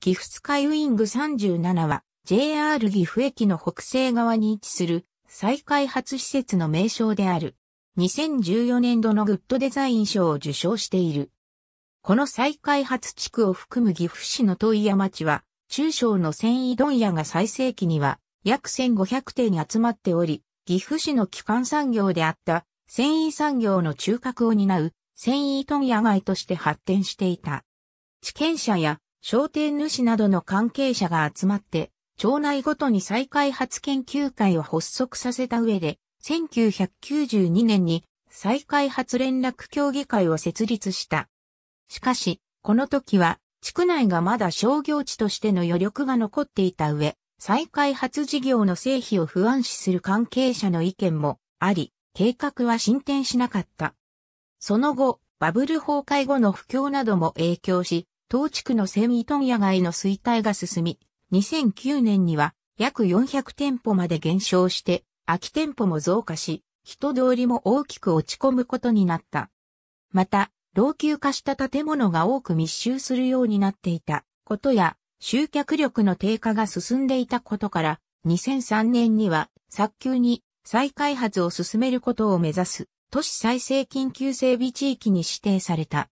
岐阜スカイウィング37は JR 岐阜駅の北西側に位置する再開発施設の名称である。2014年度のグッドデザイン賞を受賞している。この再開発地区を含む岐阜市の問屋町は、中小の繊維問屋が最盛期には約1500点集まっており、岐阜市の基幹産業であった繊維産業の中核を担う繊維問屋街として発展していた。地権者や商店主などの関係者が集まって、町内ごとに再開発研究会を発足させた上で、1992年に再開発連絡協議会を設立した。しかし、この時は、地区内がまだ商業地としての余力が残っていた上、再開発事業の成否を不安視する関係者の意見もあり、計画は進展しなかった。その後、バブル崩壊後の不況なども影響し、当地区の繊維問屋街の衰退が進み、2009年には約400店舗まで減少して、空き店舗も増加し、人通りも大きく落ち込むことになった。また、老朽化した建物が多く密集するようになっていたことや、集客力の低下が進んでいたことから、2003年には早急に再開発を進めることを目指す都市再生緊急整備地域に指定された。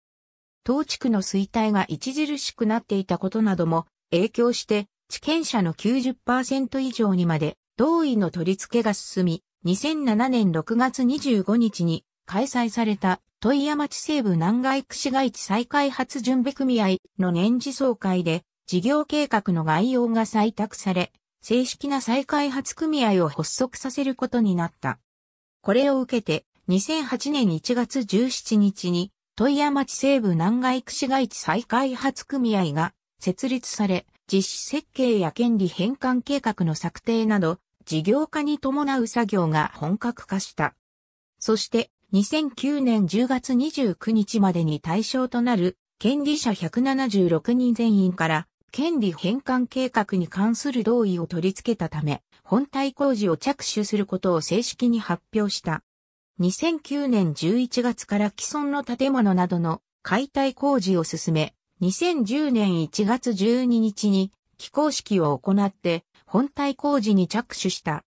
当地区の衰退が著しくなっていたことなども影響して、地権者の90%以上にまで同意の取り付けが進み、2007年6月25日に開催された問屋町西部南外区市街地再開発準備組合の年次総会で事業計画の概要が採択され、正式な再開発組合を発足させることになった。これを受けて2008年1月17日に問屋町西部南外区市街地再開発組合が設立され、実施設計や権利返還計画の策定など、事業化に伴う作業が本格化した。そして、2009年10月29日までに対象となる、権利者176人全員から、権利返還計画に関する同意を取り付けたため、本体工事を着手することを正式に発表した。2009年11月から既存の建物などの解体工事を進め、2010年1月12日に起工式を行って本体工事に着手した。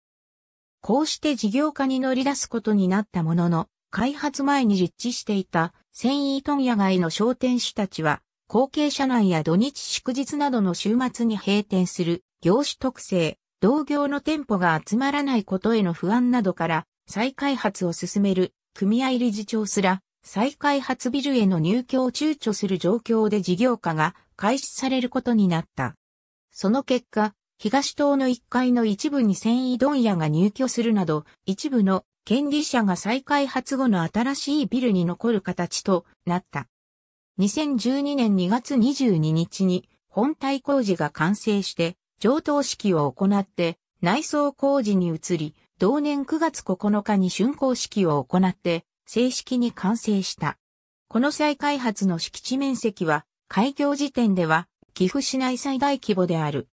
こうして事業化に乗り出すことになったものの、開発前に実地していた繊維問屋街の商店主たちは、後継者内や土日祝日などの週末に閉店する業種特性、同業の店舗が集まらないことへの不安などから、再開発を進める組合理事長すら、再開発ビルへの入居を躊躇する状況で事業化が開始されることになった。その結果、東棟の1階の一部に繊維問屋が入居するなど、一部の権利者が再開発後の新しいビルに残る形となった。2012年2月22日に本体工事が完成して、上等式を行って内装工事に移り、同年9月9日に竣工式を行って正式に完成した。この再開発の敷地面積は開業時点では岐阜市内最大規模である。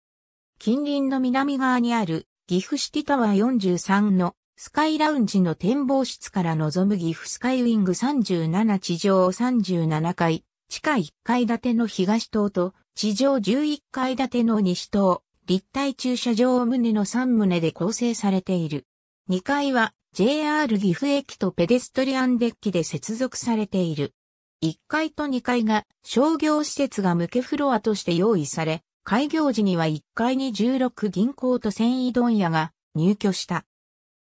近隣の南側にある岐阜シティタワー43のスカイラウンジの展望室から望む岐阜スカイウィング37地上37階、地下1階建ての東棟と地上11階建ての西棟、立体駐車場を棟の3棟で構成されている。2階は JR 岐阜駅とペデストリアンデッキで接続されている。1階と2階が商業施設が向けフロアとして用意され、開業時には1階に16銀行と繊維問屋が入居した。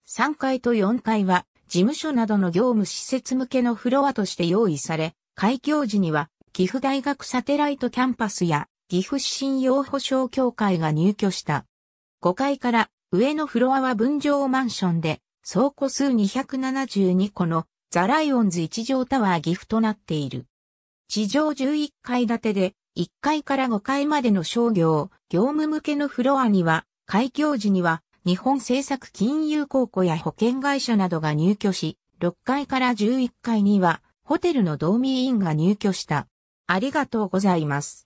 3階と4階は事務所などの業務施設向けのフロアとして用意され、開業時には岐阜大学サテライトキャンパスや岐阜市信用保障協会が入居した。5階から上のフロアは分譲マンションで、倉庫数272個のザ・ライオンズ一条タワー岐阜となっている。地上11階建てで、1階から5階までの商業、業務向けのフロアには、開業時には、日本政策金融公庫や保険会社などが入居し、6階から11階には、ホテルのドーミーインが入居した。ありがとうございます。